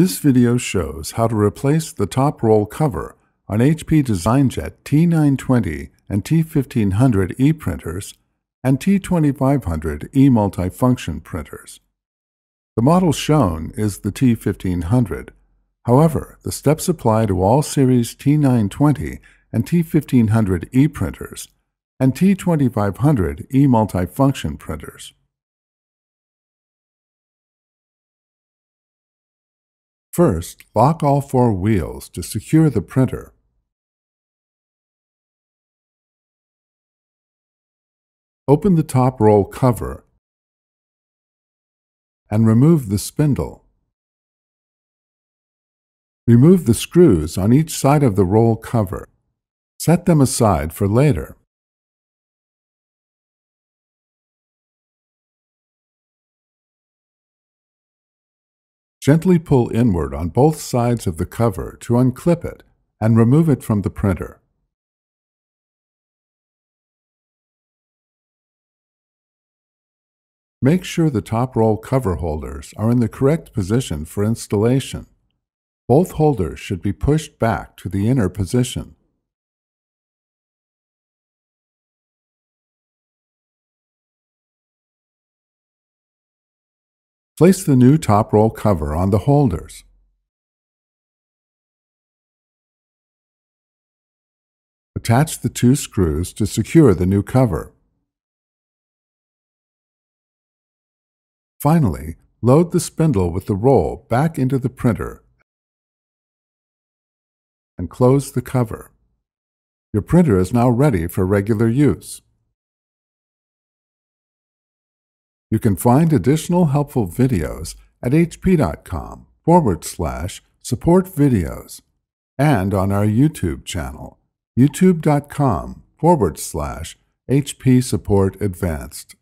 This video shows how to replace the top roll cover on HP DesignJet T920 and T1500 e-printers and T2500 e-multifunction printers. The model shown is the T1500. However, the steps apply to all series T920 and T1500 e-printers and T2500 e-multifunction printers. First, lock all four wheels to secure the printer. Open the top roll cover and remove the spindle. Remove the screws on each side of the roll cover. Set them aside for later. Gently pull inward on both sides of the cover to unclip it and remove it from the printer. Make sure the top roll cover holders are in the correct position for installation. Both holders should be pushed back to the inner position. Place the new top roll cover on the holders. Attach the two screws to secure the new cover. Finally, load the spindle with the roll back into the printer and close the cover. Your printer is now ready for regular use. You can find additional helpful videos at hp.com forward slash support videos and on our YouTube channel, youtube.com forward slash HP Support Advanced.